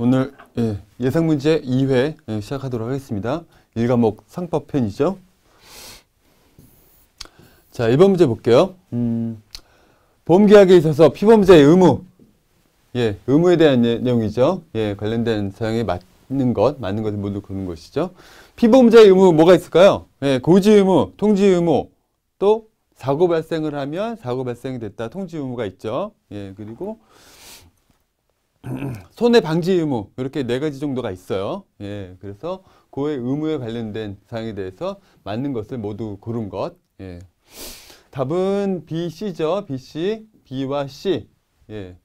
오늘 예, 상 문제 2회 예, 시작하도록 하겠습니다. 일과목 상법 편이죠. 자, 1번 문제 볼게요. 음, 보험계약에 있어서 피보험자의 의무, 예, 의무에 대한 예, 내용이죠. 예, 관련된 사항에 맞는 것, 맞는 것을 모두 그는 것이죠. 피보험자의 의무 뭐가 있을까요? 예, 고지 의무, 통지 의무, 또 사고 발생을 하면 사고 발생이 됐다, 통지 의무가 있죠. 예, 그리고 손해 방지 의무 이렇게 네 가지 정도가 있어요. 예, 그래서 고의 의무에 관련된 사항에 대해서 맞는 것을 모두 고른 것. 예. 답은 B, C죠. B, C, B와 C. 예.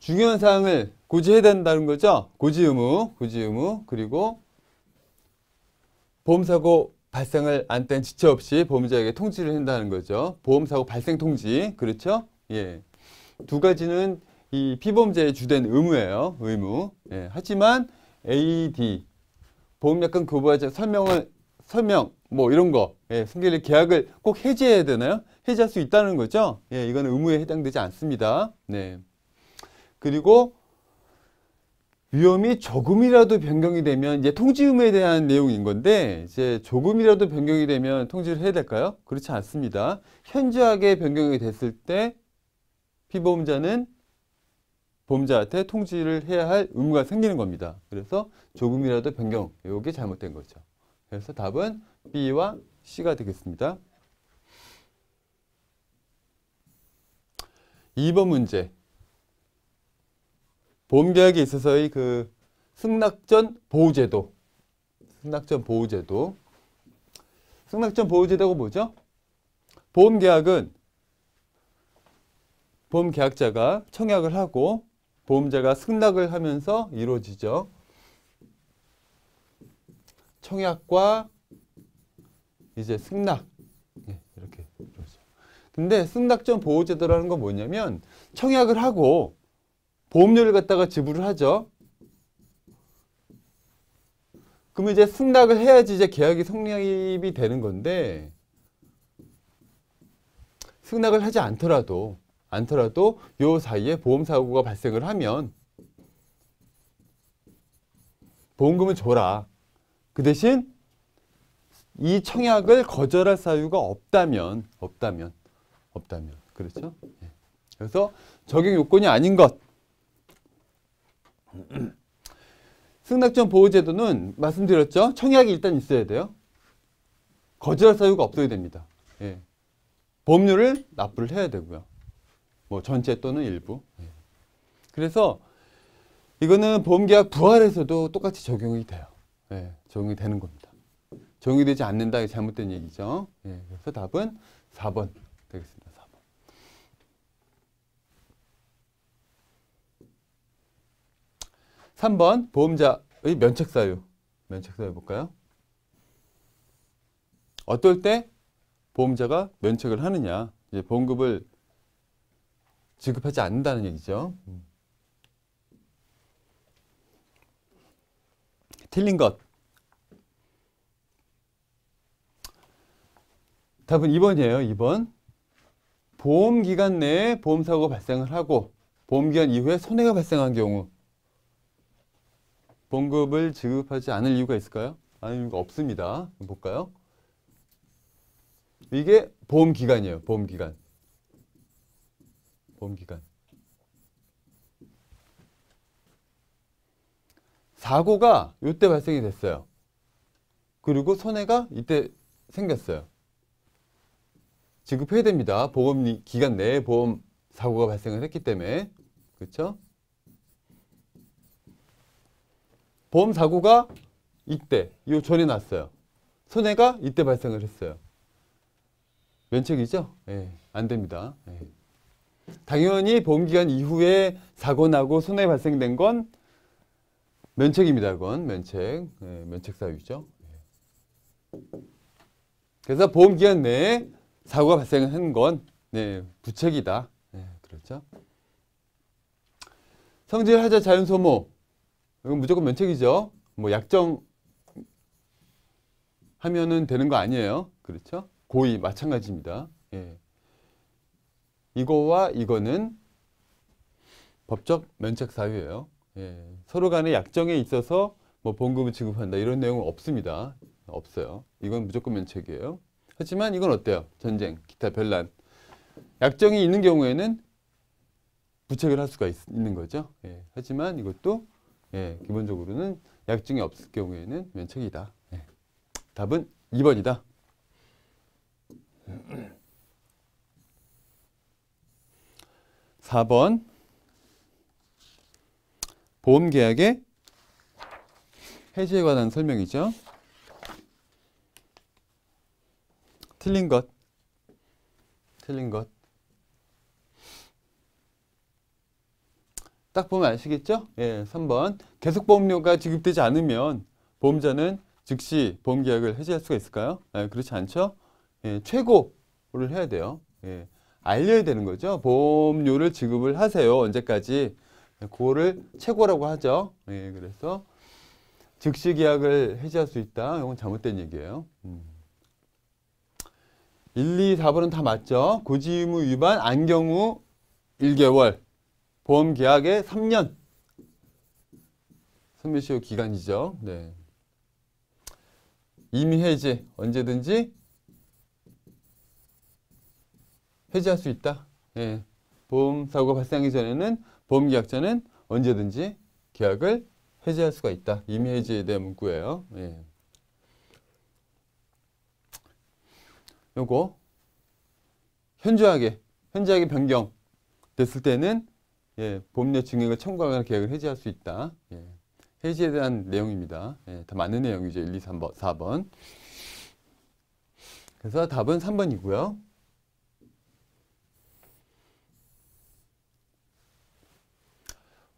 중요한 사항을 고지해야 된다는 거죠. 고지 의무, 고지 의무, 그리고 보험사고 발생을 안뗀 지체 없이 보험자에게 통지를 한다는 거죠. 보험사고 발생 통지, 그렇죠? 예. 두 가지는 이 피보험자의 주된 의무예요. 의무. 예, 하지만 AD 보험약관 거부하자 설명을 설명 뭐 이런 거 예, 승계일 계약을 꼭 해지해야 되나요? 해지할 수 있다는 거죠. 예, 이건 의무에 해당되지 않습니다. 네. 그리고 위험이 조금이라도 변경이 되면 이제 통지 의무에 대한 내용인 건데 이제 조금이라도 변경이 되면 통지를 해야 될까요? 그렇지 않습니다. 현저하게 변경이 됐을 때 피보험자는 보험자한테 통지를 해야 할 의무가 생기는 겁니다. 그래서 조금이라도 변경, 이게 잘못된 거죠. 그래서 답은 B와 C가 되겠습니다. 2번 문제. 보험계약에 있어서의 그 승낙전 보호제도. 승낙전 보호제도. 승낙전 보호제도가 뭐죠? 보험계약은 보험계약자가 청약을 하고 보험자가 승낙을 하면서 이루어지죠. 청약과 이제 승낙 네, 이렇게 이루어져. 근데 승낙전 보호제도라는 건 뭐냐면 청약을 하고 보험료를 갖다가 지불을 하죠. 그러면 이제 승낙을 해야지 이제 계약이 성립이 되는 건데 승낙을 하지 않더라도 않더라도 이 사이에 보험 사고가 발생을 하면 보험금을 줘라. 그 대신 이 청약을 거절할 사유가 없다면 없다면 없다면 그렇죠? 예. 그래서 적용 요건이 아닌 것 승낙전 보호제도는 말씀드렸죠? 청약이 일단 있어야 돼요. 거절할 사유가 없어야 됩니다. 예. 보험료를 납부를 해야 되고요. 뭐 전체 또는 일부. 예. 그래서 이거는 보험계약 부활에서도 똑같이 적용이 돼요. 예, 적용이 되는 겁니다. 적용이 되지 않는다. 잘못된 얘기죠. 예, 그래서 답은 4번 되겠습니다. 4번. 삼번 보험자의 면책 사유. 면책 사유 볼까요? 어떨 때 보험자가 면책을 하느냐. 이제 보험금을 지급하지 않는다는 얘기죠. 틀린 것. 답은 2번이에요. 2번. 보험기간 내에 보험사고가 발생을 하고 보험기간 이후에 손해가 발생한 경우 보험금을 지급하지 않을 이유가 있을까요? 아닐 이유가 없습니다. 볼까요? 이게 보험기간이에요. 보험기간. 봄 기간. 사고가 이때 발생이 됐어요. 그리고 손해가 이때 생겼어요. 지급해야됩니다. 보험 기간 내에 보험 사고가 발생을 했기 때문에 그렇죠? 보험 사고가 이때 이 전에 났어요. 손해가 이때 발생을 했어요. 면책이죠? 예, 안 됩니다. 예. 당연히 보험기간 이후에 사고 나고 손해 발생된 건 면책입니다. 그건 면책, 네, 면책 사유죠. 예. 그래서 보험기간 내에 사고가 발생한 건 네, 부책이다. 네, 그렇죠. 성질하자 자연소모 이건 무조건 면책이죠. 뭐 약정 하면은 되는 거 아니에요. 그렇죠? 고의 마찬가지입니다. 예. 이거와 이거는 법적 면책 사유예요. 예. 서로 간의 약정에 있어서 뭐보금을 지급한다 이런 내용은 없습니다. 없어요. 이건 무조건 면책이에요. 하지만 이건 어때요? 전쟁, 기타, 별난. 약정이 있는 경우에는 부책을 할 수가 있, 는 거죠. 예. 하지만 이것도 예, 기본적으로는 약정이 없을 경우에는 면책이다. 예. 답은 2번이다. 4번 보험계약의 해지에 관한 설명이죠. 틀린 것. 틀린 것. 딱 보면 아시겠죠? 예, 3번. 계속 보험료가 지급되지 않으면 보험자는 즉시 보험계약을 해지할 수가 있을까요? 예, 그렇지 않죠? 예, 최고를 해야 돼요. 예. 알려야 되는 거죠. 보험료를 지급을 하세요. 언제까지? 그거를 최고라고 하죠. 예, 그래서 즉시 계약을 해지할 수 있다. 이건 잘못된 얘기예요. 음. 1, 2, 4번은 다 맞죠. 고지의무 위반 안경우 1개월, 보험 계약에 3년. 선배시효 기간이죠. 네. 임의 해지 언제든지 해지할 수 있다. 예. 보험 사고가 발생하기 전에는 보험 계약자는 언제든지 계약을 해지할 수가 있다. 임의 해지에 대한 문구예요. 예. 요거 현저하게 현저하게 변경됐을 때는 예, 보험료 증액을 청구하거나 계약을 해지할 수 있다. 예. 해지에 대한 내용입니다. 예, 다 맞는 내용이죠. 1, 2, 3번, 4번. 그래서 답은 3번이고요.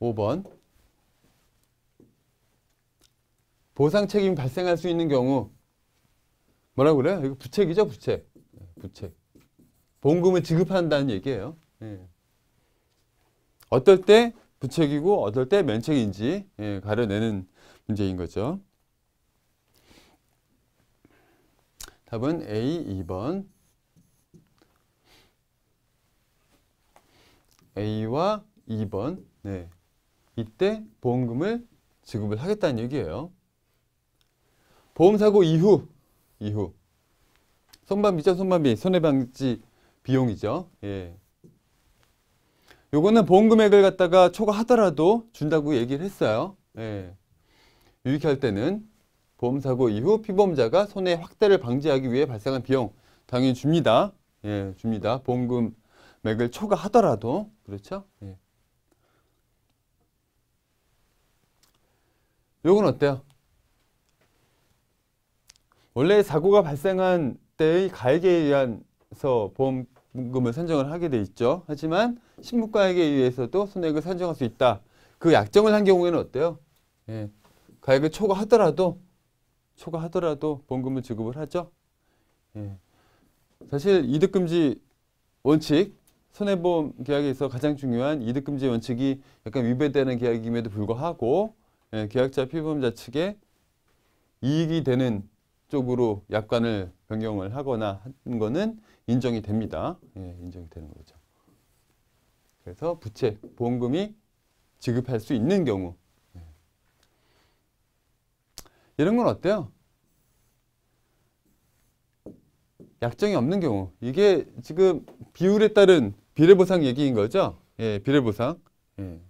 5번 보상 책임이 발생할 수 있는 경우 뭐라고 그래요? 이거 부책이죠, 부책. 네, 부책. 보금을 지급한다는 얘기예요. 예. 어떨 때 부책이고 어떨 때 면책인지 예, 가려내는 문제인 거죠. 답은 A 2번 A와 2번 네. 이때 보험금을 지급을 하겠다는 얘기예요. 보험사고 이후 이후 손반비죠 손반비 손해방지 비용이죠. 예. 요거는 보험금액을 갖다가 초과하더라도 준다고 얘기를 했어요. 예. 유익할 때는 보험사고 이후 피보험자가 손해 확대를 방지하기 위해 발생한 비용 당연히 줍니다. 예, 줍니다. 보험금액을 초과하더라도 그렇죠? 예. 요건 어때요? 원래 사고가 발생한 때의 가액에 의해서 보험금을 산정을 하게 돼 있죠. 하지만 신문가액에 의해서도 손해액을 산정할 수 있다. 그 약정을 한 경우에는 어때요? 예. 가액을 초과하더라도 초과하더라도 보험금을 지급을 하죠. 예. 사실 이득금지 원칙 손해보험 계약에서 가장 중요한 이득금지 원칙이 약간 위배되는 계약임에도 불구하고 예, 계약자 피보험자 측에 이익이 되는 쪽으로 약관을 변경을 하거나 한 거는 인정이 됩니다. 예, 인정이 되는 거죠. 그래서 부채, 보험금이 지급할 수 있는 경우 예. 이런 건 어때요? 약정이 없는 경우 이게 지금 비율에 따른 비례보상 얘기인 거죠? 예, 비례보상. 예.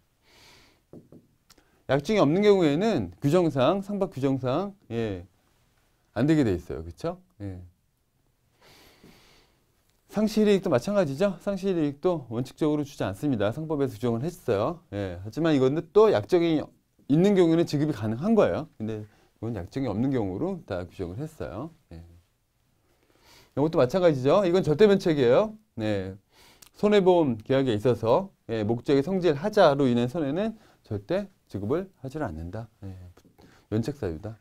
약증이 없는 경우에는 규정상 상박 규정상 예, 안 되게 돼 있어요. 그렇죠? 예. 상실이익도 마찬가지죠. 상실이익도 원칙적으로 주지 않습니다. 상법에서 규정을 했어요. 예. 하지만 이건 또 약정이 있는 경우에는 지급이 가능한 거예요. 근데 이건 약정이 없는 경우로 다 규정을 했어요. 예. 이것도 마찬가지죠. 이건 절대변책이에요. 네. 손해보험 계약에 있어서 예, 목적의 성질 하자로 인한 손해는 절대 지급을 하질 않는다. 예. 면책 사유다.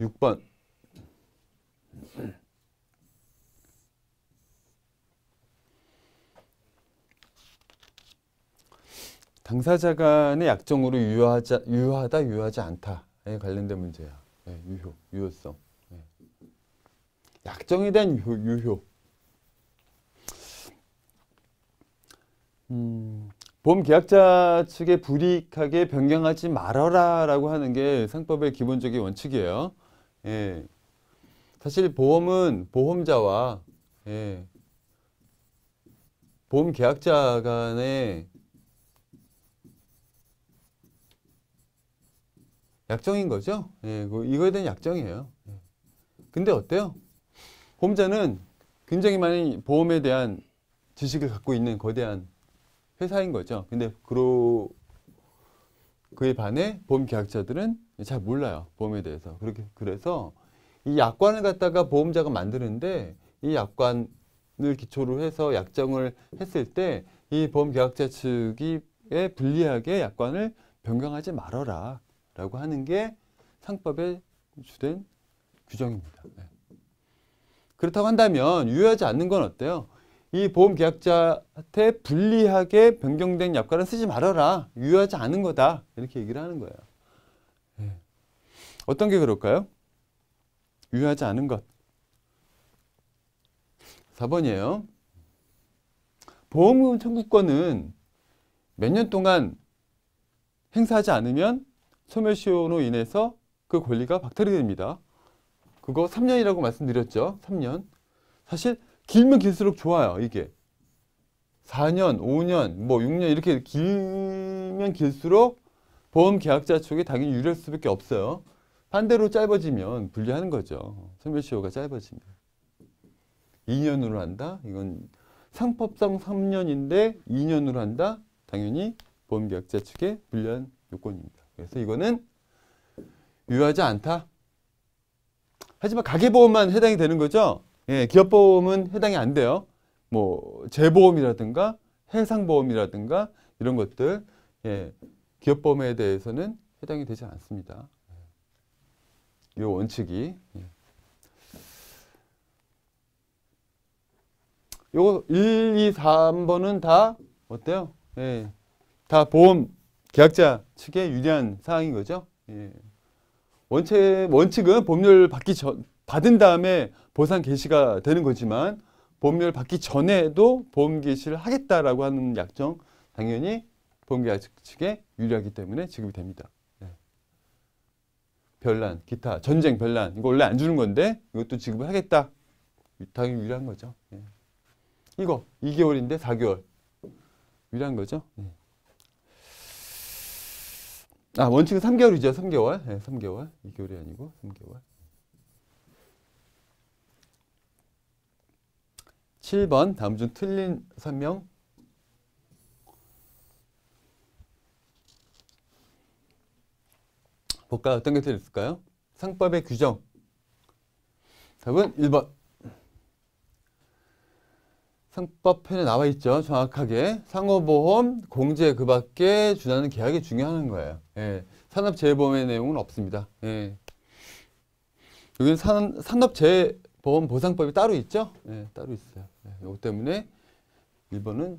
6번 당사자 간의 약정으로 유효하자, 유효하다 유효하지 않다에 관련된 문제야. 예, 유효, 유효성. 예. 약정에 대한 유효. 유효. 음. 보험계약자 측에 불이익하게 변경하지 말아라라고 하는 게 상법의 기본적인 원칙이에요. 예. 사실 보험은 보험자와 예. 보험 계약자 간의 약정인 거죠. 예, 그 이거에 대한 약정이에요. 예. 근데 어때요? 보험자는 굉장히 많은 보험에 대한 지식을 갖고 있는 거대한 회사인 거죠. 근데 그로 그에 반해 보험 계약자들은 잘 몰라요. 보험에 대해서. 그렇게 그래서 이 약관을 갖다가 보험자가 만드는데 이 약관을 기초로 해서 약정을 했을 때 이 보험 계약자 측에 불리하게 약관을 변경하지 말아라 라고 하는 게 상법의 주된 규정입니다. 네. 그렇다고 한다면 유효하지 않는 건 어때요? 이 보험 계약자한테 불리하게 변경된 약관을 쓰지 말아라. 유효하지 않은 거다. 이렇게 얘기를 하는 거예요. 네. 어떤 게 그럴까요? 유효하지 않은 것. 4번이에요. 보험금 청구권은 몇 년 동안 행사하지 않으면 소멸시효로 인해서 그 권리가 박탈이 됩니다. 그거 3년이라고 말씀드렸죠. 3년. 사실 길면 길수록 좋아요, 이게. 4년, 5년, 뭐 6년 이렇게 길면 길수록 보험 계약자 쪽에 당연히 유리할 수밖에 없어요. 반대로 짧아지면 불리하는 거죠. 선별시효가 짧아지면. 2년으로 한다? 이건 상법상 3년인데 2년으로 한다? 당연히 보험계약자 측에 불리한 요건입니다. 그래서 이거는 유효하지 않다. 하지만 가계보험만 해당이 되는 거죠. 예, 기업보험은 해당이 안 돼요. 뭐 재보험이라든가 해상보험이라든가 이런 것들 예, 기업보험에 대해서는 해당이 되지 않습니다. 예. 이 원칙이 요거 1, 2, 3번은 다 어때요? 예. 다 보험 계약자 측에 유리한 사항인 거죠. 예. 원체, 원칙은 법률 받기 전, 받은 다음에 보상 개시가 되는 거지만 보험료를 받기 전에도 보험 개시를 하겠다라고 하는 약정 당연히 보험 계약 측에 유리하기 때문에 지급이 됩니다. 네. 별난, 기타, 전쟁, 별난 이거 원래 안 주는 건데 이것도 지급을 하겠다. 당연히 유리한 거죠. 네. 이거 2개월인데 4개월 유리한 거죠. 네. 아 원칙은 3개월이죠. 3개월. 네, 3개월. 2개월이 아니고 3개월. 7번 다음 중 틀린 설명 볼까요? 어떤 게 틀렸을까요? 상법의 규정 답은 1번 상법편에 나와 있죠. 정확하게 상호보험, 공제 그 밖에 준하는 계약이 중요한 거예요. 예. 산업재해보험의 내용은 없습니다. 예. 여기는 산, 산업재해보험 보상법이 따로 있죠. 예, 따로 있어요. 이것 때문에 1번은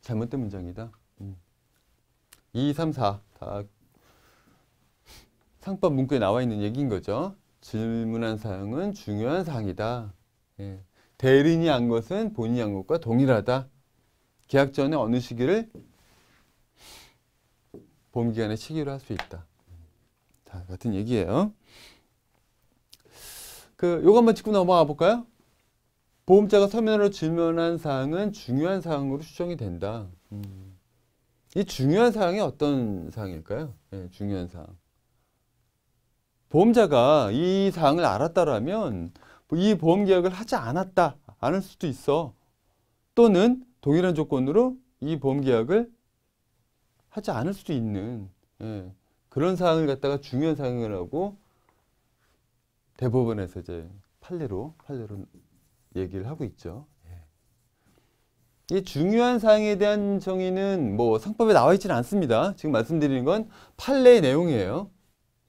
잘못된 문장이다. 음. 2, 3, 4 다 상법 문구에 나와 있는 얘기인 거죠. 질문한 사항은 중요한 사항이다. 예. 대리인이 한 것은 본인이 한 것과 동일하다. 계약 전에 어느 시기를 봄기간의 시기로 할 수 있다. 자, 같은 얘기예요. 그 요거 한번 짚고 넘어가 볼까요? 보험자가 서면으로 질문한 사항은 중요한 사항으로 추정이 된다. 음. 이 중요한 사항이 어떤 사항일까요? 네, 중요한 사항. 보험자가 이 사항을 알았다라면 뭐 이 보험계약을 하지 않았다. 않을 수도 있어. 또는 동일한 조건으로 이 보험계약을 하지 않을 수도 있는 예, 그런 사항을 갖다가 중요한 사항이라고 대법원에서 이제 판례로 판례로 얘기를 하고 있죠. 예. 이 중요한 사항에 대한 정의는 뭐 상법에 나와 있지는 않습니다. 지금 말씀드리는 건 판례의 내용이에요.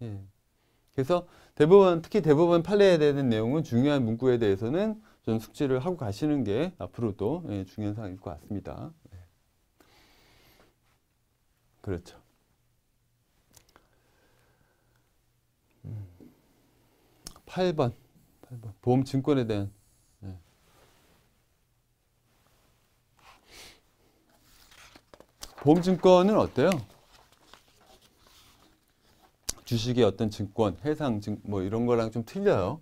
예. 그래서 대법원, 특히 대법원 판례에 대한 내용은 중요한 문구에 대해서는 좀 숙지를 하고 가시는 게 앞으로도 예, 중요한 사항일 것 같습니다. 예. 그렇죠. 8번, 음. 8번. 보험증권에 대한 보험증권은 어때요? 주식의 어떤 증권, 해상 증, 뭐 이런 거랑 좀 틀려요.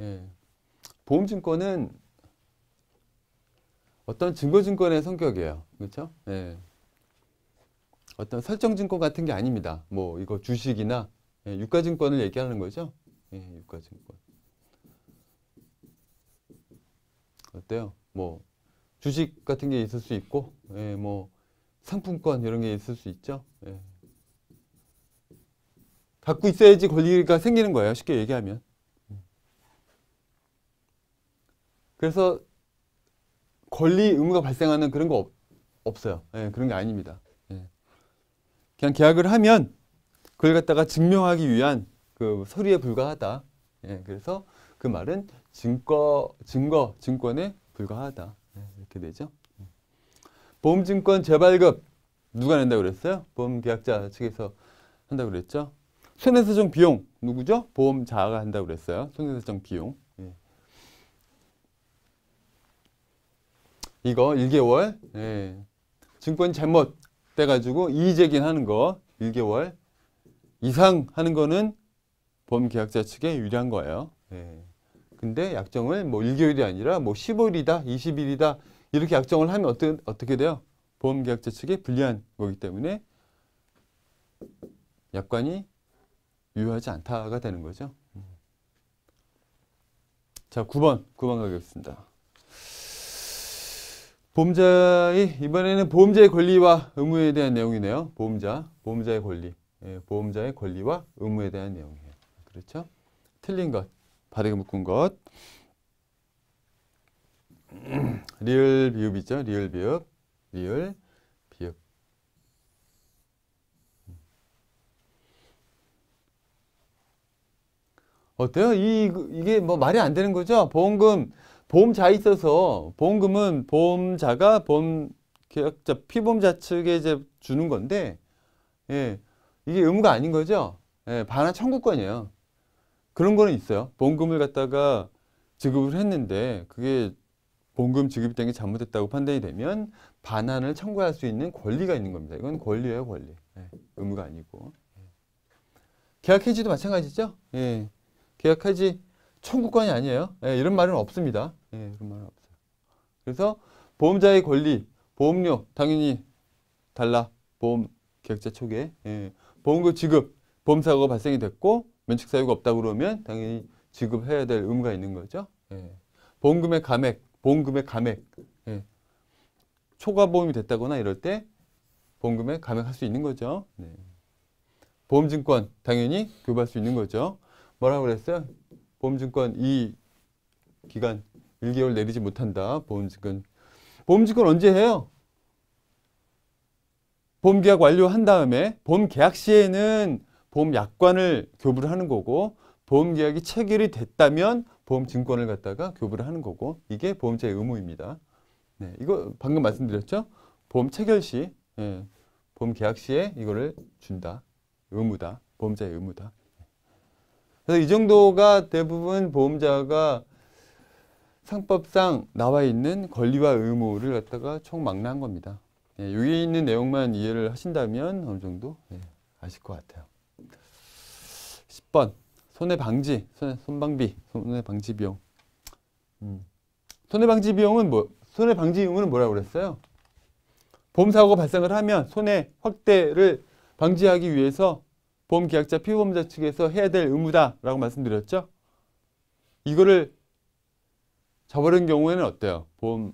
예. 보험증권은 어떤 증거증권의 성격이에요. 그렇죠? 예. 어떤 설정증권 같은 게 아닙니다. 뭐 이거 주식이나 예, 유가증권을 얘기하는 거죠. 예, 유가증권. 어때요? 뭐 주식 같은 게 있을 수 있고, 예, 뭐 상품권 이런 게 있을 수 있죠. 예. 갖고 있어야지 권리가 생기는 거예요. 쉽게 얘기하면. 음. 그래서 권리 의무가 발생하는 그런 거 없, 없어요. 예, 그런 게 아닙니다. 예. 그냥 계약을 하면 그걸 갖다가 증명하기 위한 그 서류에 불과하다. 예, 그래서 그 말은 증거, 증거, 증권에 불과하다. 예, 이렇게 되죠. 보험증권 재발급 누가 낸다고 그랬어요? 보험계약자 측에서 한다고 그랬죠. 손해사정 비용 누구죠? 보험자가 한다고 그랬어요. 손해사정 비용. 예. 이거 1개월 예. 증권 잘못 돼가지고 이의제긴 하는 거 1개월 이상 하는 거는 보험계약자 측에 유리한 거예요. 예. 근데 약정을 뭐 1개월이 아니라 뭐 15일이다, 20일이다 이렇게 약정을 하면 어떻게, 어떻게 돼요? 보험계약자 측에 불리한 거기 때문에 약관이 유효하지 않다가 되는 거죠. 자, 9번. 9번 가겠습니다. 보험자의 이번에는 보험자의 권리와 의무에 대한 내용이네요. 보험자, 보험자의 권리, 예, 보험자의 권리와 의무에 대한 내용이에요. 그렇죠? 틀린 것, 바르게 묶은 것. 리얼 비읍이죠. 리얼 비읍. 리얼 비읍. 어때요? 이, 이게 뭐 말이 안 되는 거죠? 보험금, 보험자 있어서, 보험금은 보험자가 보험 계약자, 피보험자 측에 이제 주는 건데, 예, 이게 의무가 아닌 거죠? 예, 반환 청구권이에요. 그런 거는 있어요. 보험금을 갖다가 지급을 했는데, 그게 본금 지급된게 잘못됐다고 판단이 되면 반환을 청구할 수 있는 권리가 있는 겁니다. 이건 권리예요, 권리. 네, 의무가 아니고. 예. 계약 해지도 마찬가지죠. 예, 계약 해지 청구권이 아니에요. 예, 이런 말은 없습니다. 예, 이런 말은 없어요. 그래서 보험자의 권리, 보험료 당연히 달라. 보험 계약자 초기에 예, 보험금 지급, 보험사고가 발생이 됐고 면책 사유가 없다 그러면 당연히 지급해야 될 의무가 있는 거죠. 예. 보험금의 감액, 보험금의 감액. 예. 초과 보험이 됐다거나 이럴 때 보험금에 감액할 수 있는 거죠. 네. 보험증권 당연히 교부할 수 있는 거죠. 뭐라고 그랬어요? 보험증권 이 기간 1개월 내리지 못한다. 보험증권. 보험증권 언제 해요? 보험계약 완료한 다음에 보험계약 시에는 보험약관을 교부를 하는 거고 보험계약이 체결이 됐다면 보험 증권을 갖다가 교부를 하는 거고 이게 보험자의 의무입니다. 네, 이거 방금 말씀드렸죠? 보험 체결 시, 예, 보험 계약 시에 이거를 준다. 의무다. 보험자의 의무다. 그래서 이 정도가 대부분 보험자가 상법상 나와 있는 권리와 의무를 갖다가 총망라한 겁니다. 예, 여기 있는 내용만 이해를 하신다면 어느 정도 예, 아실 것 같아요. 10번. 손해 방지, 손해, 방비 손해 방지 비용. 음. 손해 방지 비용은 뭐 손해 방지 비용은 뭐라고 그랬어요? 보험 사고가 발생을 하면 손해 확대를 방지하기 위해서 보험 계약자 피보험자 측에서 해야 될 의무다라고 말씀드렸죠. 이거를 저버린 경우에는 어때요? 보험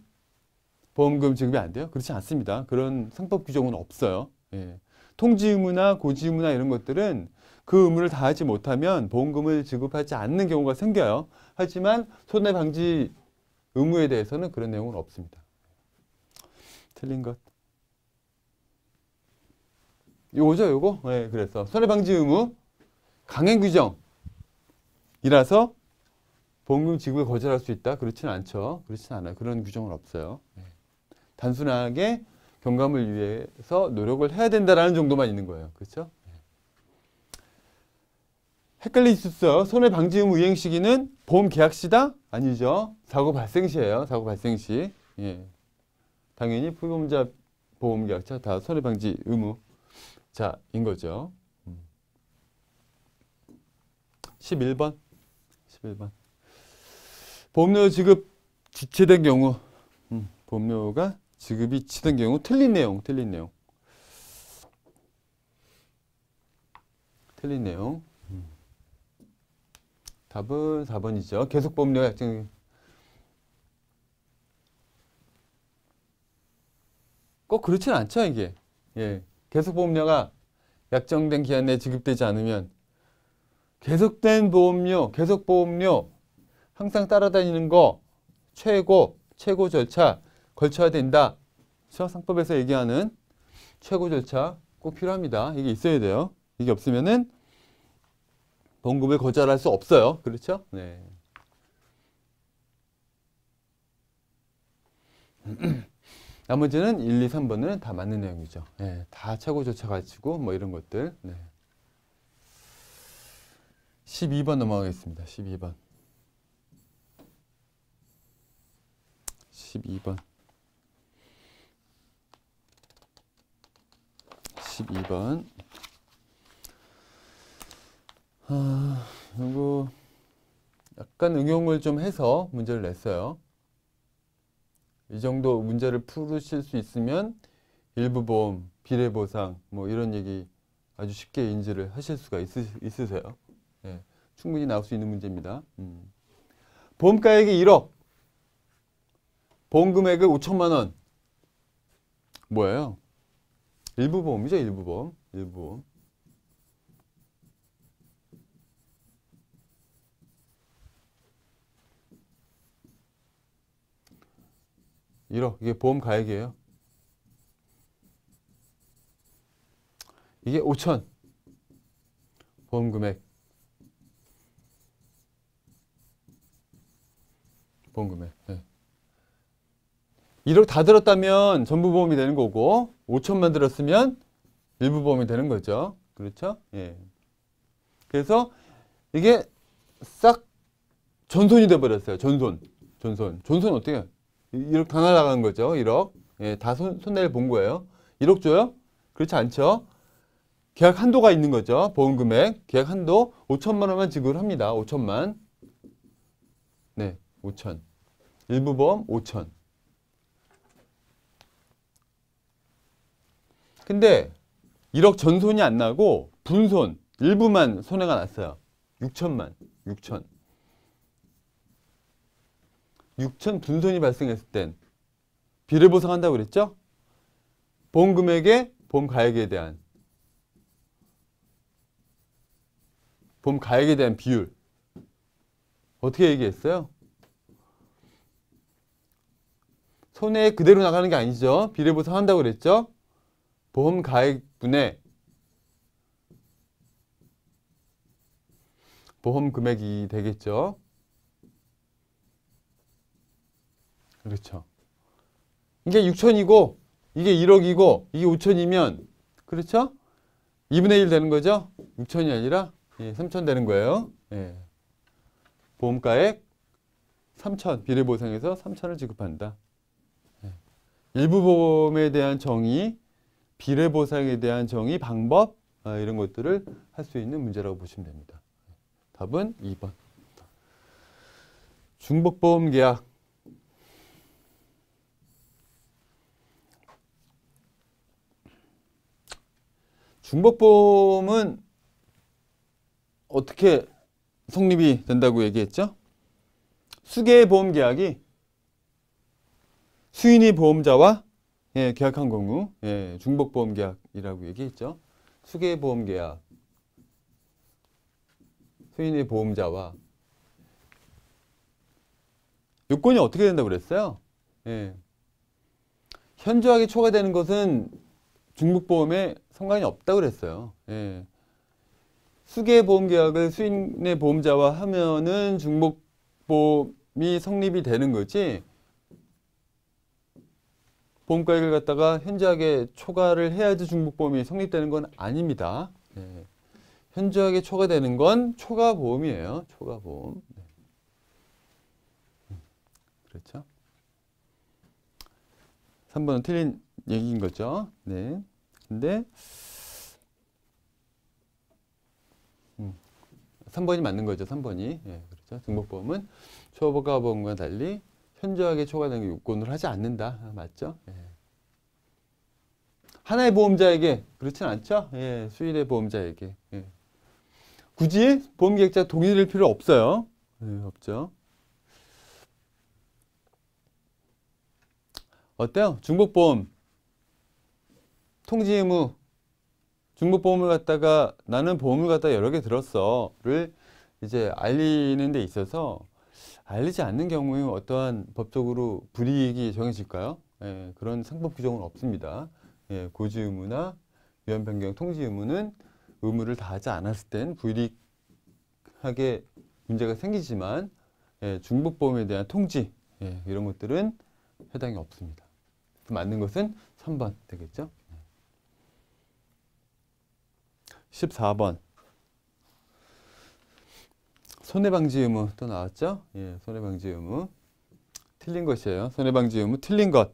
보험금 지급이 안 돼요? 그렇지 않습니다. 그런 상법 규정은 없어요. 예. 통지 의무나 고지 의무나 이런 것들은 그 의무를 다하지 못하면 보험금을 지급하지 않는 경우가 생겨요. 하지만 손해방지 의무에 대해서는 그런 내용은 없습니다. 틀린 것. 요거죠, 요거? 네, 그래서 손해방지 의무 강행 규정이라서 보험금 지급을 거절할 수 있다? 그렇지는 않죠. 그렇지는 않아요. 그런 규정은 없어요. 네. 단순하게 경감을 위해서 노력을 해야 된다라는 정도만 있는 거예요. 그렇죠? 헷갈릴 수 있어요. 손해방지 의 이행 시기는 보험 계약 시다? 아니죠. 사고 발생 시예요. 사고 발생 시. 예. 당연히 보험자 보험 계약자 다 손해방지 의무 자인 거죠. 11번. 음. 11번. 보험료 지급 지체된 경우 음, 보험료가 지급이 지된 경우 틀린 내용, 틀린 내용. 틀린 내용. 답은 4번이죠. 계속 법률 약정 꼭 그렇진 않죠, 이게. 예. 계속 보험료가 약정된 기한 내에 지급되지 않으면 계속된 보험료, 계속 보험료 항상 따라다니는 거 최고, 최고 절차 걸쳐야 된다. 수학상법에서 얘기하는 최고 절차 꼭 필요합니다. 이게 있어야 돼요. 이게 없으면은 봉급을 거절할 수 없어요. 그렇죠? 네. 나머지는 1, 2, 3번은 다 맞는 내용이죠. 네, 다 최고 조차 가치고 뭐 이런 것들. 네. 12번 넘어가겠습니다. 12번. 12번. 12번. 아, 이거 약간 응용을 좀 해서 문제를 냈어요. 이 정도 문제를 풀으실 수 있으면 일부보험, 비례보상 뭐 이런 얘기 아주 쉽게 인지를 하실 수가 있으, 있으세요. 네, 충분히 나올 수 있는 문제입니다. 음. 보험가액이 1억, 보험금액을 5천만 원. 뭐예요? 일부보험이죠, 일부보험. 일부보험. 1억 이게 보험 가액이에요. 이게 5천 보험 금액 보험 금액 네. 1억 다 들었다면 전부 보험이 되는 거고 5천만 들었으면 일부 보험이 되는 거죠. 그렇죠? 예. 그래서 이게 싹 전손이 돼버렸어요. 전손. 전손. 전손 어떻게 해요? 1억 다날아가 거죠. 1억. 예, 다 손, 손해를 본 거예요. 1억 줘요? 그렇지 않죠. 계약 한도가 있는 거죠. 보험금액. 계약 한도 5천만 원만 지급합니다. 5천만. 네, 5천. 일부보험 5천. 근데 1억 전손이 안 나고 분손 일부만 손해가 났어요. 6천만. 6천. 6천 분손이 발생했을 땐 비를 보상한다고 그랬죠? 보금액의보가액에 대한 보가액에 대한 비율 어떻게 얘기했어요? 손해 그대로 나가는 게 아니죠. 비례 보상한다고 그랬죠. 보험 가액분의 보험 금액이 되겠죠. 그렇죠. 이게 6천이고 이게 1억이고 이게 5천이면 그렇죠? 2분의 1 되는 거죠? 6천이 아니라 예, 3천 되는 거예요. 예. 보험가액 3천 비례보상에서 3천을 지급한다. 예. 일부보험에 대한 정의, 비례보상에 대한 정의, 방법 아, 이런 것들을 할 수 있는 문제라고 보시면 됩니다. 답은 2번. 중복보험 계약 중복보험은 어떻게 성립이 된다고 얘기했죠? 수개의 보험 계약이 수인이 보험자와 예, 계약한 경우 예, 중복보험 계약이라고 얘기했죠. 수개의 보험 계약 수인의 보험자와 요건이 어떻게 된다고 그랬어요? 예. 현저하게 초과되는 것은 중국보험에 상관이 없다고 그랬어요. 예. 수계보험 계약을 수인의 보험자와 하면은 중복보험이 성립이 되는 거지 보험가액을 갖다가 현저하게 초과를 해야지 중복보험이 성립되는 건 아닙니다. 예. 현저하게 초과되는 건 초과보험이에요. 초과보험. 네. 음, 그렇죠? 3번은 틀린 얘기인 거죠. 네. 근데 음, 3번이 맞는 거죠. 3번이. 예, 그렇죠. 등록보험은 초보가보험과 달리 현저하게 초과된 요건으로 하지 않는다. 아, 맞죠? 예. 하나의 보험자에게 그렇진 않죠? 예, 수일의 보험자에게. 예. 굳이 보험계약자 동의를 필요 없어요. 예, 없죠. 어때요? 중복보험 통지 의무 중복보험을 갖다가 나는 보험을 갖다 여러 개 들었어를 이제 알리는 데 있어서 알리지 않는 경우에 어떠한 법적으로 불이익이 정해질까요? 예, 그런 상법 규정은 없습니다. 예, 고지 의무나 위험 변경 통지 의무는 의무를 다하지 않았을 땐 불이익하게 문제가 생기지만 예, 중복보험에 대한 통지 예, 이런 것들은 해당이 없습니다. 맞는 것은 3번 되겠죠? 14번 손해방지 의무 또 나왔죠? 예, 손해방지 의무 틀린 것이에요. 손해방지 의무 틀린 것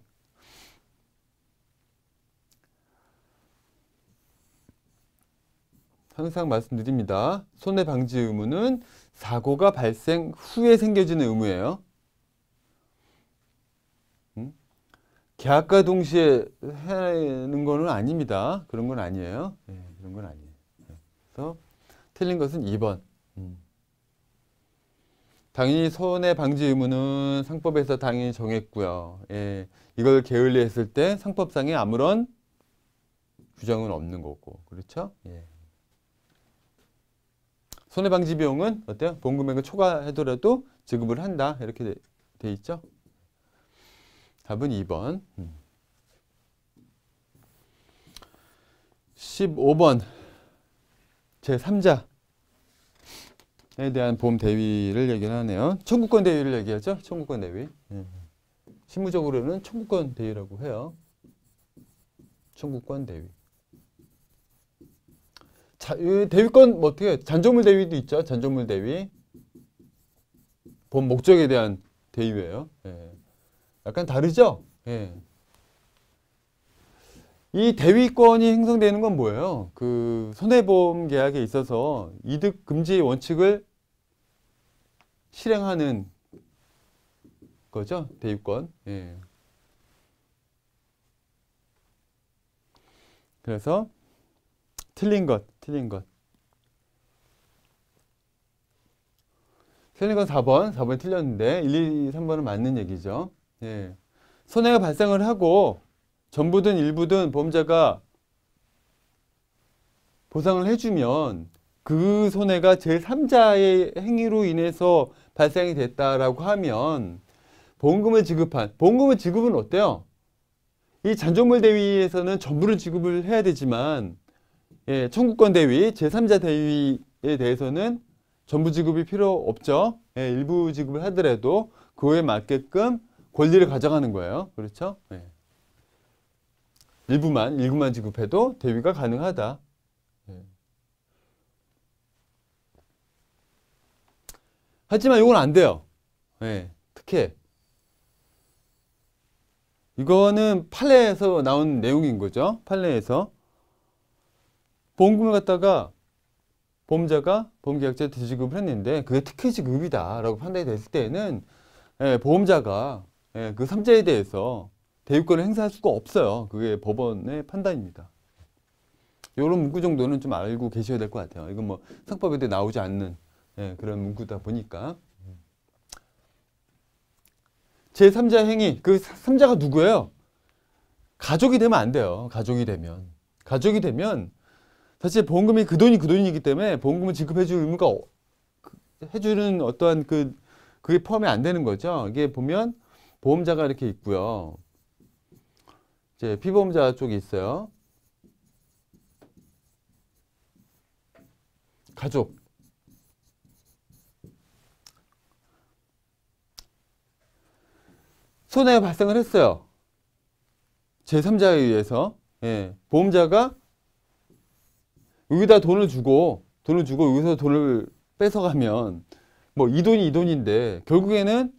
항상 말씀드립니다. 손해방지 의무는 사고가 발생 후에 생겨지는 의무예요. 음? 계약과 동시에 하는 거는 아닙니다. 그런 건 아니에요. 예, 그런 건 아니에요. 그래서 틀린 것은 2번. 음. 당연히 손해 방지 의무는 상법에서 당연히 정했고요. 예, 이걸 게을리했을 때 상법상에 아무런 규정은 없는 거고. 그렇죠? 예. 손해방지 비용은 어때요? 본금액을 초과하더라도 지급을 한다. 이렇게 돼, 돼 있죠? 답은 2번. 음. 15번. 제3자에 대한 보험 대위를 얘기하네요. 청구권 대위를 얘기하죠. 청구권 대위. 예. 실무적으로는 청구권 대위라고 해요. 청구권 대위. 자, 대위권 뭐 어떻게 해요? 잔존물 대위도 있죠. 잔존물 대위. 본 목적에 대한 대위예요. 예. 약간 다르죠? 예. 이 대위권이 형성되는 건 뭐예요? 그 손해보험 계약에 있어서 이득 금지 원칙을 실행하는 거죠. 대위권. 예. 그래서 틀린 것, 틀린 것. 틀린 건 4번, 4번 틀렸는데 1, 2, 3번은 맞는 얘기죠. 예. 손해가 발생을 하고 전부든 일부든 범자가 보상을 해주면 그 손해가 제3자의 행위로 인해서 발생이 됐다라고 하면 보험금을 지급한 보험금을 지급은 어때요? 이 잔존물 대위에서는 전부를 지급을 해야 되지만 예, 청구권 대위, 제3자 대위에 대해서는 전부 지급이 필요 없죠. 예, 일부 지급을 하더라도 그에 맞게끔 권리를 가져가는 거예요. 그렇죠? 예. 일부만, 일부만 지급해도 대위가 가능하다. 예. 하지만 이건 안 돼요. 예, 특혜. 이거는 판례에서 나온 내용인 거죠. 판례에서. 보험금을 갖다가 보험자가 보험계약자에 대지급을 했는데 그게 특혜지급이다라고 판단이 됐을 때는 예, 보험자가 예, 그 삼자에 대해서 대유권을 행사할 수가 없어요. 그게 법원의 판단입니다. 이런 문구 정도는 좀 알고 계셔야 될 것 같아요. 이건 뭐 상법에도 나오지 않는 예, 그런 문구다 보니까. 제3자 행위, 그 3자가 누구예요? 가족이 되면 안 돼요. 가족이 되면. 가족이 되면 사실 보험금이 그 돈이 그 돈이기 때문에 보험금을 지급해 줄 의무가 그, 해주는 어떠한 그 그게 포함이 안 되는 거죠. 이게 보면 보험자가 이렇게 있고요. 이제 피보험자 쪽이 있어요. 가족. 손해 발생을 했어요. 제3자에 의해서. 예, 보험자가 여기다 돈을 주고 돈을 주고 여기서 돈을 뺏어가면 뭐 이 돈이 이 돈인데 결국에는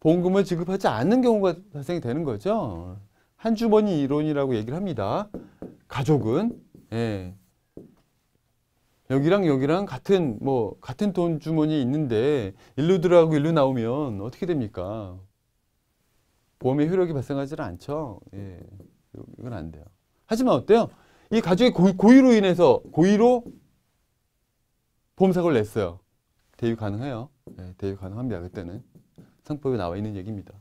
보험금을 지급하지 않는 경우가 발생이 되는 거죠. 한 주머니 이론이라고 얘기를 합니다. 가족은 예. 여기랑 여기랑 같은 뭐 같은 돈 주머니 있는데 일로 들어가고 일로 나오면 어떻게 됩니까? 보험의 효력이 발생하지 않죠. 예. 이건 안 돼요. 하지만 어때요? 이 가족이 고, 의로 인해서 고의로 보험사고를 냈어요. 대유 가능해요. 예, 대유 가능합니다. 그때는 상법에 나와 있는 얘기입니다.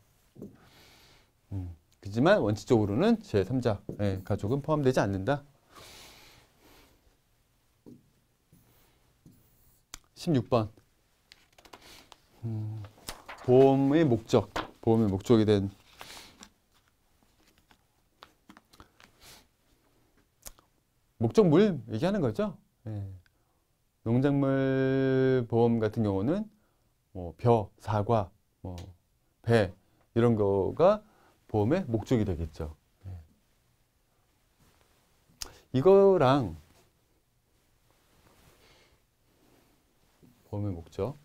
음. 그지만 원칙적으로는 제3자 예, 가족은 포함되지 않는다. 16번 음, 보험의 목적 보험의 목적이 된 목적물 얘기하는 거죠. 예. 농작물 보험 같은 경우는 뭐 벼, 사과, 뭐배 이런 거가 보험의 목적이 되겠죠. 네. 이거랑 보험의 목적.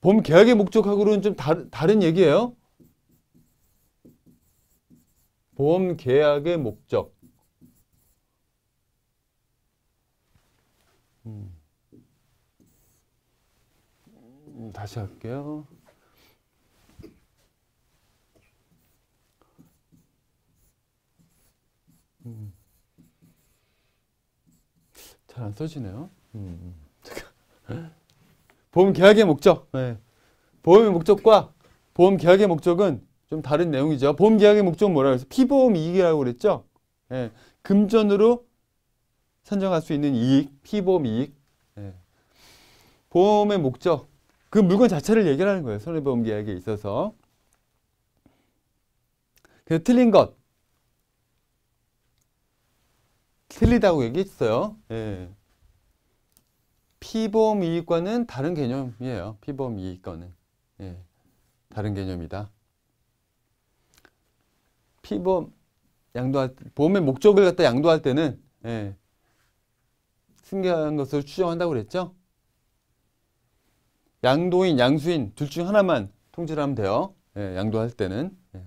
보험 계약의 목적하고는 좀 다, 다른 얘기예요. 보험 계약의 목적. 음. 음 다시 할게요. 음. 잘안 써지네요. 음. 음. 보험 계약의 목적. 네. 보험의 목적과 보험 계약의 목적은 좀 다른 내용이죠. 보험 계약의 목적은 뭐라 그래서 피보험 이익이라고 그랬죠. 네. 금전으로 산정할 수 있는 이익, 피보험 이익. 네. 보험의 목적. 그 물건 자체를 얘기하는 거예요. 손해보험 계약에 있어서. 그래서 틀린 것. 틀리다고 얘기했어요. 예. 피보험 이익과는 다른 개념이에요. 피보험 이익과는. 예. 다른 개념이다. 피보험 양도할 보험의 목적을 갖다 양도할 때는 예. 승계한 것을 추정한다고 그랬죠? 양도인, 양수인 둘 중 하나만 통지 하면 돼요. 예, 양도할 때는. 예.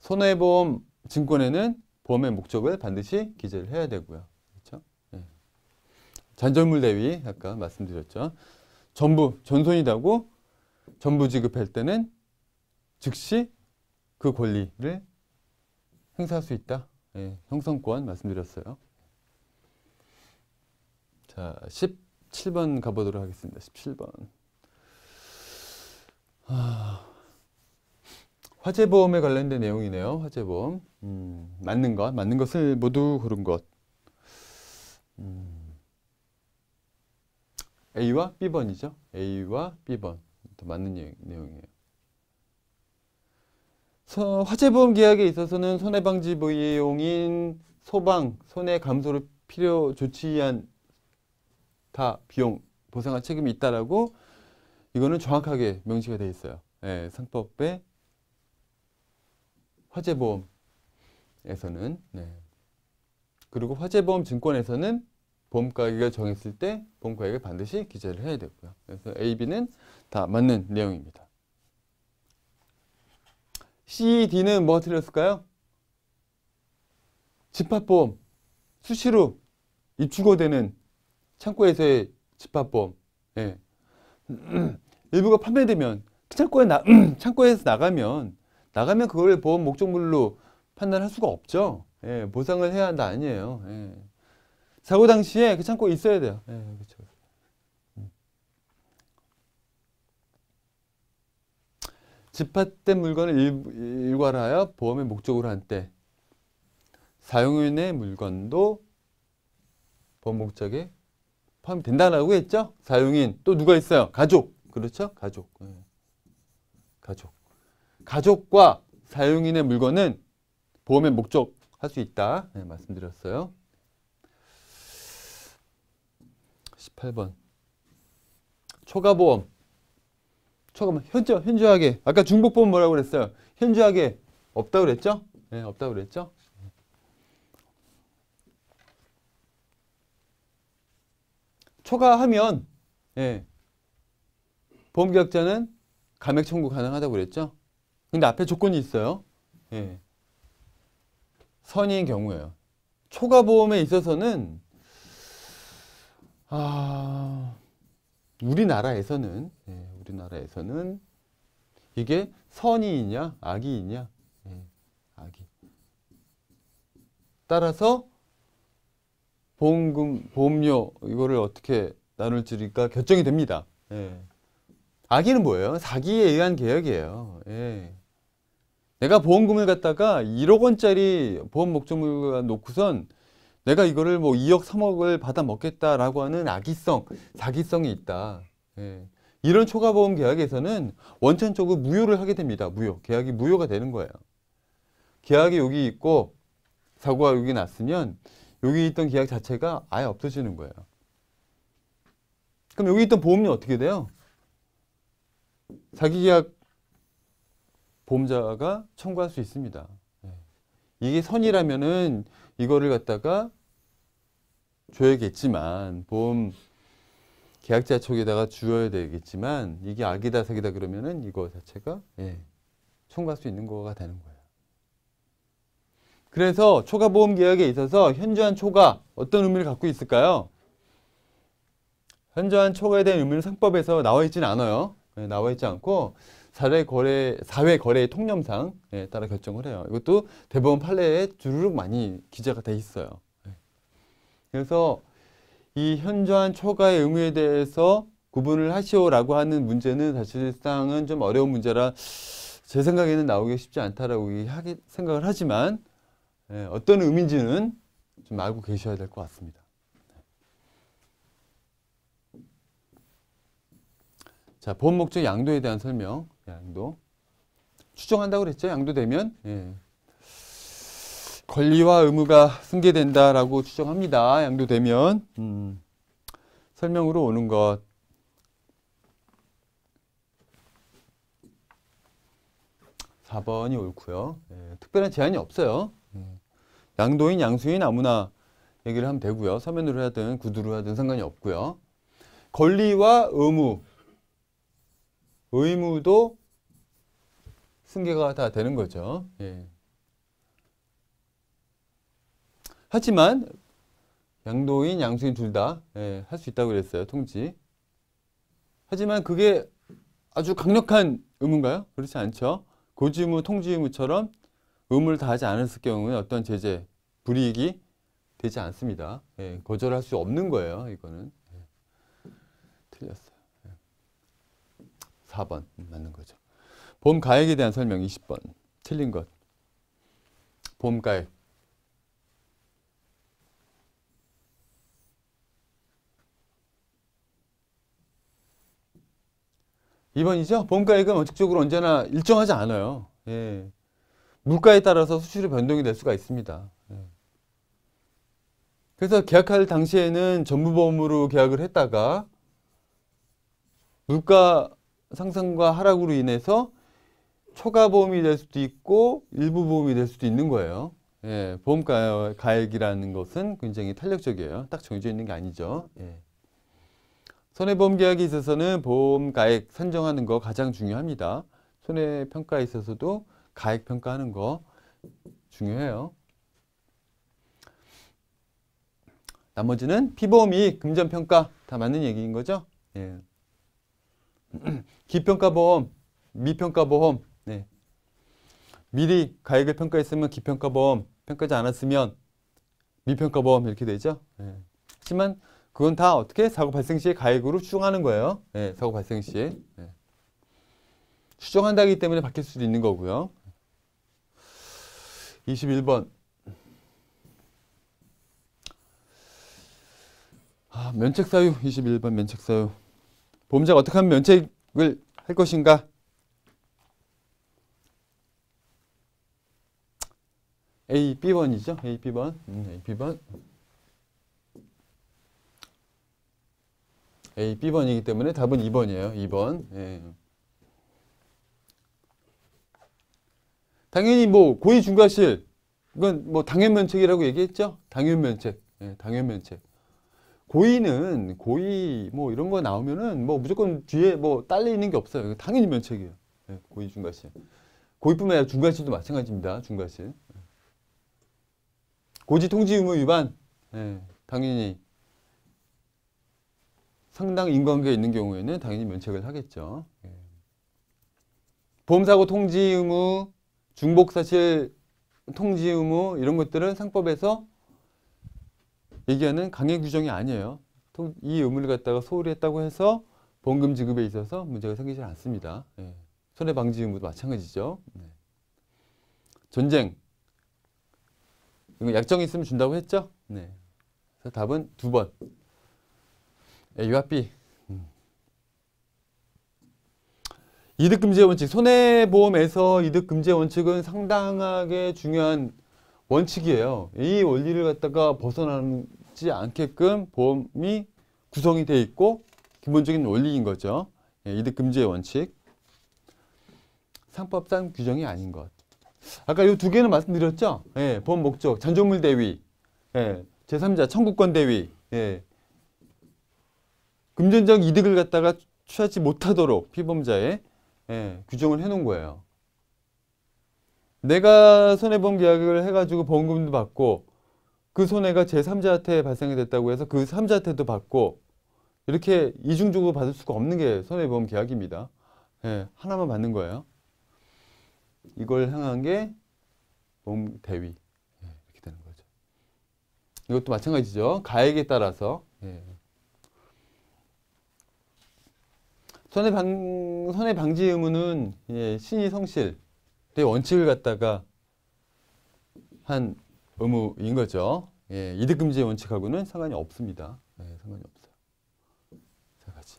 손해보험 증권에는 보험의 목적을 반드시 기재를 해야 되고요. 그렇죠? 네. 잔절물 대위 아까 말씀드렸죠. 전부 전손이라고 전부 지급할 때는 즉시 그 권리를 행사할 수 있다. 네. 형성권 말씀드렸어요. 자, 17번 가보도록 하겠습니다. 17번. 아, 화재보험에 관련된 내용이네요. 화재보험. 음, 맞는 것, 맞는 것을 모두 고른 것. 음, A와 B번이죠. A와 B번. 또 맞는 예, 내용이에요. 서, 화재보험 계약에 있어서는 손해방지 비용인 소방, 손해 감소를 필요 조치한 다 비용 보상할 책임이 있다라고 이거는 정확하게 명시가 돼 있어요. 예, 상법에 화재보험 에서는 네. 그리고 화재보험 증권에서는 보험가격을 정했을 때보험가격을 반드시 기재를 해야 되고요. 그래서 A, B는 다 맞는 내용입니다. C, e D는 뭐가 틀렸을까요? 집합보험, 수시로 입출고되는 창고에서의 집합보험. 예. 일부가 판매되면 창고에 나, 창고에서 나가면 나가면 그걸 보험 목적물로 판단할 수가 없죠. 예, 보상을 해야 한다 아니에요. 예. 사고 당시에 그 참고 있어야 돼요. 예, 그렇죠. 집합된 물건을 일, 괄하여 보험의 목적으로 한때 사용인의 물건도 보험 목적에 포함된다라고 했죠? 사용인 또 누가 있어요? 가족 그렇죠? 가족 예. 가족 가족과 사용인의 물건은 보험의 목적 할 수 있다 네, 말씀드렸어요. 18번 초과보험 초과보험 현저, 현저하게 아까 중복보험 뭐라고 그랬어요? 현저하게 없다고 그랬죠? 네, 없다고 그랬죠? 초과하면 예, 보험계약자는 감액 청구 가능하다고 그랬죠? 근데 앞에 조건이 있어요. 예. 선의인 경우예요. 초과 보험에 있어서는 아, 우리나라에서는 예, 우리나라에서는 이게 선의이냐 악의이냐 예, 악의 따라서 보험금 보험료 이거를 어떻게 나눌지까 결정이 됩니다. 예. 악의는 뭐예요? 사기에 의한 계약이에요 예. 내가 보험금을 갖다가 1억 원짜리 보험 목적물 놓고선 내가 이거를 뭐 2억, 3억을 받아 먹겠다라고 하는 악의성, 사기성이 있다. 예. 이런 초과보험 계약에서는 원천적으로 무효를 하게 됩니다. 무효. 계약이 무효가 되는 거예요. 계약이 여기 있고 사고가 여기 났으면 여기 있던 계약 자체가 아예 없어지는 거예요. 그럼 여기 있던 보험료 어떻게 돼요? 사기 계약 보험자가 청구할 수 있습니다. 네. 이게 선이라면은 이거를 갖다가 줘야겠지만 보험 계약자 쪽에다가 주어야 되겠지만 이게 악이다 사기다 그러면은 이거 자체가 예, 청구할 수 있는 거가 되는 거예요. 그래서 초과보험 계약에 있어서 현저한 초과 어떤 의미를 갖고 있을까요? 현저한 초과에 대한 의미는 상법에서 나와 있지는 않아요. 네, 나와 있지 않고 사회 거래 사회 거래의 통념상 에 따라 결정을 해요. 이것도 대법원 판례에 주르륵 많이 기재가 돼 있어요. 예. 그래서 이 현저한 초과의 의무에 대해서 구분을 하시오라고 하는 문제는 사실상은 좀 어려운 문제라 제 생각에는 나오기 쉽지 않다라고 생각을 하지만 예, 어떤 의미인지는 좀 알고 계셔야 될 것 같습니다. 자, 보험 목적 양도에 대한 설명. 양도. 추정한다고 그랬죠. 양도되면. 예. 권리와 의무가 승계된다라고 추정합니다. 양도되면. 음. 설명으로 오는 것. 4번이 옳고요. 예. 특별한 제한이 없어요. 예. 양도인, 양수인 아무나 얘기를 하면 되고요. 서면으로 하든 구두로 하든 상관이 없고요. 권리와 의무 의무도 승계가 다 되는 거죠. 예. 하지만 양도인, 양수인 둘 다 할수 예, 있다고 그랬어요. 통지. 하지만 그게 아주 강력한 의무인가요? 그렇지 않죠. 고지의무, 통지의무처럼 의무를 다하지 않았을 경우에 어떤 제재, 불이익이 되지 않습니다. 예, 거절할 수 없는 거예요. 이거는. 예, 틀렸어. 4번 맞는 거죠. 봄 가액에 대한 설명 20번. 틀린 것. 봄 가액. 이번이죠 봄 가액은 원칙적으로 언제나 일정하지 않아요. 예. 물가에 따라서 수시로 변동이 될 수가 있습니다. 예. 그래서 계약할 당시에는 전무보험으로 계약을 했다가 물가 상승과 하락으로 인해서 초과 보험이 될 수도 있고 일부 보험이 될 수도 있는 거예요. 예, 보험 가액이라는 것은 굉장히 탄력적이에요. 딱 정해져 있는 게 아니죠. 예. 손해보험 계약에 있어서는 보험 가액 산정하는 거 가장 중요합니다. 손해평가에 있어서도 가액 평가하는 거 중요해요. 나머지는 피보험이 금전평가 다 맞는 얘기인 거죠. 예. 기평가 보험, 미평가 보험. 네. 미리 가액을 평가했으면 기평가 보험, 평가하지 않았으면 미평가 보험 이렇게 되죠. 네. 하지만 그건 다 어떻게 사고 발생 시에 가액으로 추정하는 거예요. 네, 사고 발생 시에. 네. 추정한다기 때문에 바뀔 수도 있는 거고요. 21번. 아, 면책사유. 21번 면책사유. 보험자가 어떻게 하면 면책을 할 것인가? A, B번이죠. A, B번. 음, A, B번. A, B번이기 때문에 답은 2번이에요. 2번. 예. 당연히 뭐 고의 중과실 이건 뭐 당연 면책이라고 얘기했죠. 당연 면책. 예, 당연 면책. 고의는 고의 뭐 이런 거 나오면은 뭐 무조건 뒤에 뭐 딸려있는 게 없어요. 당연히 면책이에요. 네, 고의 중과실. 고의뿐만 아니라 중과실도 마찬가지입니다. 중과실. 예. 고지 통지 의무 위반. 네, 당연히 상당 인과관계가 있는 경우에는 당연히 면책을 하겠죠. 네. 보험사고 통지 의무, 중복사실 통지 의무 이런 것들은 상법에서 얘기하는 강행 규정이 아니에요. 이 의무를 갖다가 소홀히 했다고 해서 보금 지급에 있어서 문제가 생기지 않습니다. 예. 손해방지 의무도 마찬가지죠. 네. 전쟁. 이거 약정이 있으면 준다고 했죠? 네. 그래서 답은 두 번. A와 예, B. 음. 이득금지 원칙. 손해보험에서 이득금지 원칙은 상당하게 중요한 원칙이에요. 이 원리를 갖다가 벗어나지 않게끔 보험이 구성이 돼 있고 기본적인 원리인 거죠. 예, 이득 금지의 원칙. 상법상 규정이 아닌 것. 아까 이 두 개는 말씀드렸죠? 예, 보험 목적, 잔존물 대위, 예, 제3자 청구권 대위, 예. 금전적 이득을 갖다가 취하지 못하도록 피보험자의 예, 규정을 해놓은 거예요. 내가 손해보험 계약을 해가지고 보험금도 받고 그 손해가 제3자한테 발생이 됐다고 해서 그 3자한테도 받고 이렇게 이중적으로 받을 수가 없는 게 손해보험 계약입니다. 예, 하나만 받는 거예요. 이걸 향한 게 보험 대위 예, 이렇게 되는 거죠. 이것도 마찬가지죠. 가액에 따라서 예. 손해방, 손해방지 의무는 예, 신의성실 근데 원칙을 갖다가 한 의무인 거죠. 예, 이득금지 원칙하고는 상관이 없습니다. 예, 상관이 없어요. 자, 같이.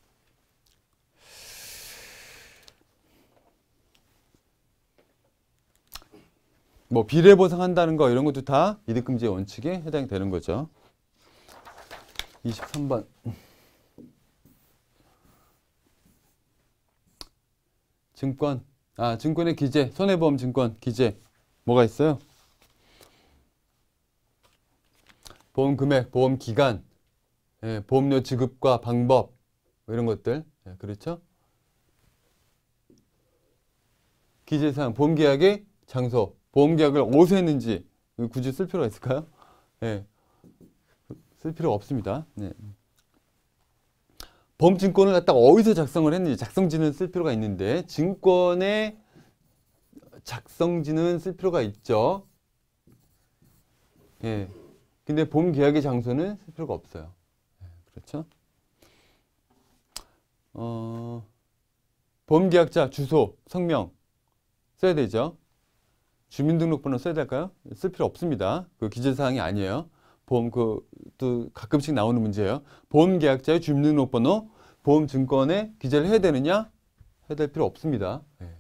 뭐 비례 보상한다는 거 이런 것도 다 이득금지 원칙에 해당이 되는 거죠. 23번. 증권 아, 증권의 기재, 손해보험 증권 기재 뭐가 있어요? 보험 금액, 보험 기간, 예, 보험료 지급과 방법 뭐 이런 것들 예, 그렇죠? 기재사항, 보험계약의 장소, 보험계약을 어디서 했는지 굳이 쓸 필요가 있을까요? 예, 쓸 필요 없습니다. 네. 범증권을 갖다가 어디서 작성을 했는지 작성지는 쓸 필요가 있는데 증권의 작성지는 쓸 필요가 있죠. 예. 근데 봄 계약의 장소는 쓸 필요가 없어요. 예, 그렇죠? 어, 봄 계약자 주소, 성명 써야 되죠. 주민등록번호 써야 될까요? 쓸 필요 없습니다. 그 기재사항이 아니에요. 보험 그또 가끔씩 나오는 문제예요. 보험 계약자의 주민등록번호 보험 증권에 기재를 해야 되느냐? 해야 될 필요 없습니다. 네. 예.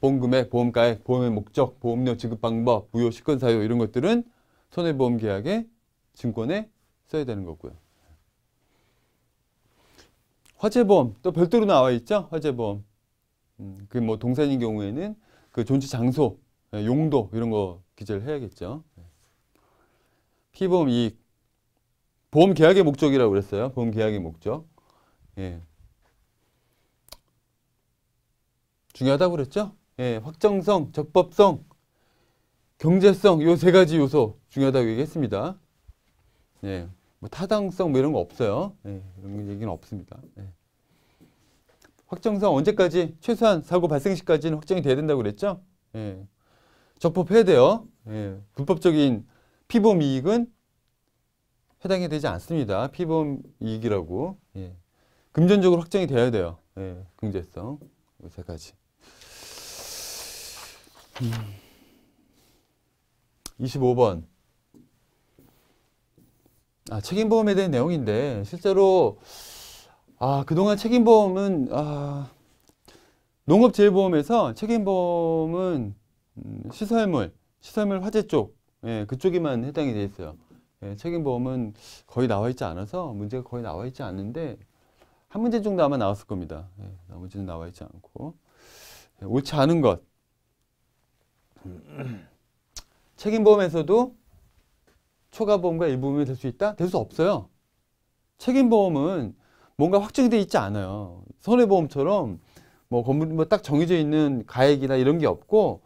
보험금액, 보험가액, 보험의 목적, 보험료 지급 방법, 무효, 시권 사유 이런 것들은 손해보험 계약의 증권에 써야 되는 거고요. 화재보험 또 별도로 나와 있죠. 화재보험. 음, 그뭐 동산인 경우에는 그 존치 장소, 예, 용도 이런 거 기재를 해야겠죠. 피보험 이익. 보험 계약의 목적이라고 그랬어요. 보험 계약의 목적. 예. 중요하다고 그랬죠? 예, 확정성, 적법성, 경제성 요 세 가지 요소 중요하다고 얘기했습니다. 예, 뭐 타당성 뭐 이런 거 없어요. 예, 이런 얘기는 없습니다. 예. 확정성 언제까지? 최소한 사고 발생 시까지는 확정이 돼야 된다고 그랬죠? 예. 적법해야 돼요. 예, 불법적인 피보험 이익은 해당이 되지 않습니다. 피보험 이익이라고. 예. 금전적으로 확정이 되어야 돼요. 예. 경제성. 세 가지. 음. 25번. 아, 책임보험에 대한 내용인데, 실제로, 아, 그동안 책임보험은, 아, 농업재해보험에서 책임보험은 음, 시설물, 시설물 화재 쪽 예, 그쪽에만 해당이 돼 있어요. 예, 책임보험은 거의 나와 있지 않아서 문제가 거의 나와 있지 않는데 한 문제 정도 아마 나왔을 겁니다. 예, 나머지는 나와 있지 않고 예, 옳지 않은 것 음, 책임보험에서도 초과보험과 일부분이 될 수 있다? 될 수 없어요. 책임보험은 뭔가 확정이 돼 있지 않아요. 손해보험처럼 뭐 건물 뭐 딱 정해져 있는 가액이나 이런 게 없고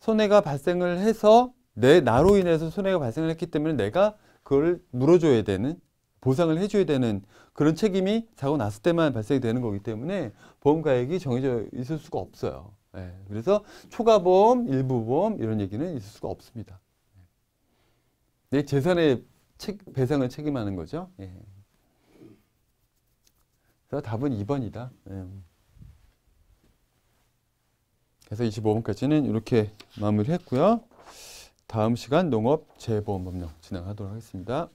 손해가 발생을 해서 내 나로 인해서 손해가 발생을 했기 때문에 내가 그걸 물어줘야 되는 보상을 해줘야 되는 그런 책임이 사고 났을 때만 발생이 되는 거기 때문에 보험 가액이 정해져 있을 수가 없어요. 예, 그래서 초과보험, 일부보험 이런 얘기는 있을 수가 없습니다. 예. 내 재산의 책, 배상을 책임하는 거죠. 예. 그래서 답은 2번이다. 예. 그래서 25번까지는 이렇게 마무리했고요. 다음 시간 농업 재보험법령 진행하도록 하겠습니다.